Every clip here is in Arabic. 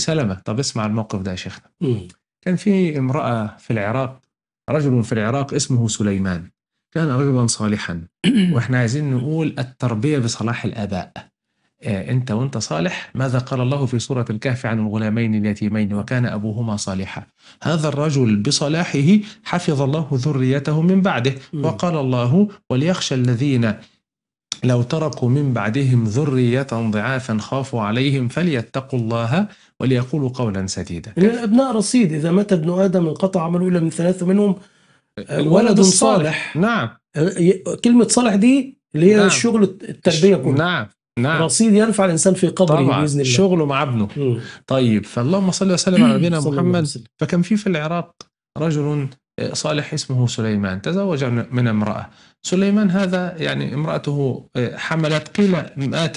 سلمة طب اسمع الموقف ده يا شيخنا كان في امرأة في العراق رجل في العراق اسمه سليمان كان رجلا صالحا واحنا عايزين نقول التربية بصلاح الآباء آه، أنت وأنت صالح ماذا قال الله في سورة الكهف عن الغلامين اليتيمين وكان أبوهما صالحا هذا الرجل بصلاحه حفظ الله ذريته من بعده وقال الله وليخشى الذين لو تركوا من بعدهم ذرية ضعافا خافوا عليهم فليتقوا الله وليقولوا قولا سديدا الأبناء رصيد إذا مات ابن آدم انقطع عمله إلا من ثلاثة منهم آه، ولد صالح نعم آه، كلمة صالح دي اللي هي نعم. الشغل التربية كله نعم نعم رصيد ينفع الانسان في قبره طبعا باذن الله شغله مع ابنه طيب فاللهم صل وسلم على نبينا محمد فكان في في العراق رجل صالح اسمه سليمان تزوج من امرأة سليمان هذا يعني امرأته آه، حملت قيل مات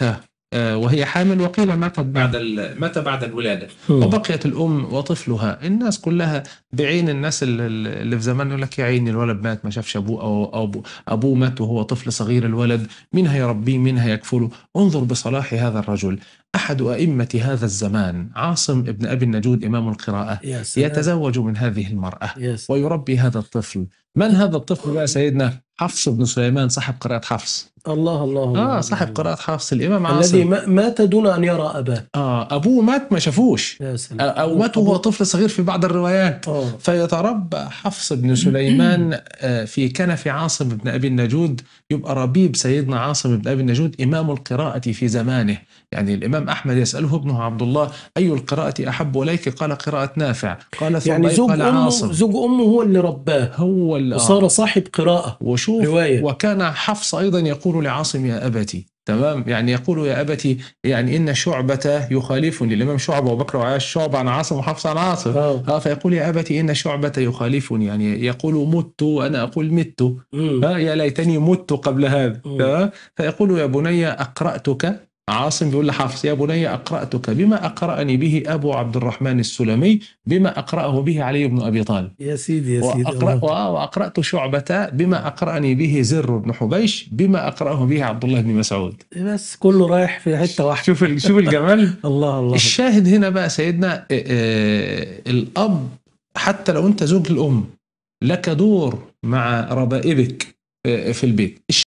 آه، وهي حامل وقيل ماتت بعد مات بعد الولاده وبقيت الام وطفلها الناس كلها بعين الناس اللي في زمان يقول لك يا عيني الولد مات ما شافش ابوه او ابوه ابوه مات وهو طفل صغير الولد مين هيربيه مين هيكفله انظر بصلاح هذا الرجل احد ائمه هذا الزمان عاصم ابن ابي النجود امام القراءه يتزوج من هذه المراه ويربي هذا الطفل من هذا الطفل بقى سيدنا حفص بن سليمان صاحب قراءه حفص الله الله, اه صاحب قراءة حافظ الإمام عاصم الذي مات دون أن يرى أباه اه أبوه مات ما شافوش يا سلام. أو مات وهو طفل صغير في بعض الروايات آه. فيتربى حفص بن سليمان آه، في كنف عاصم بن أبي النجود يبقى ربيب سيدنا عاصم بن أبي النجود إمام القراءة في زمانه يعني الإمام أحمد يسأله ابنه عبد الله أي القراءة أحب إليك قال قراءة نافع قال يعني زوج قال أمه عاصم زوج أمه هو اللي رباه هو اللي وصار آه. صاحب قراءة وشوف رواية وكان حفص أيضا يقول يقول لعاصم يا أبتي تمام يعني يقول يا أبتي يعني إن شعبة يخالفني الإمام شعبة وبكر وعياش شعبة عن عاصم وحفص عن عاصم آه. آه فيقول يا أبتي إن شعبة يخالفني يعني يقول مت وأنا أقول مت آه، يا ليتني مت قبل هذا تمام فيقول يا بني أقرأتك عاصم بيقول لحافظ يا بني أقرأتك بما أقرأني به أبو عبد الرحمن السلمي بما أقرأه به علي بن أبي طالب يا سيدي يا سيدي وأقرأ وأقرأت شعبة بما أقرأني به زر بن حبيش بما أقرأه به عبد الله بن مسعود بس كله رايح في حتة واحدة شوف شوف الجمال الله الله الشاهد هنا بقى سيدنا آه، آه، الأب حتى لو أنت زوج الأم لك دور مع ربائبك آه، في البيت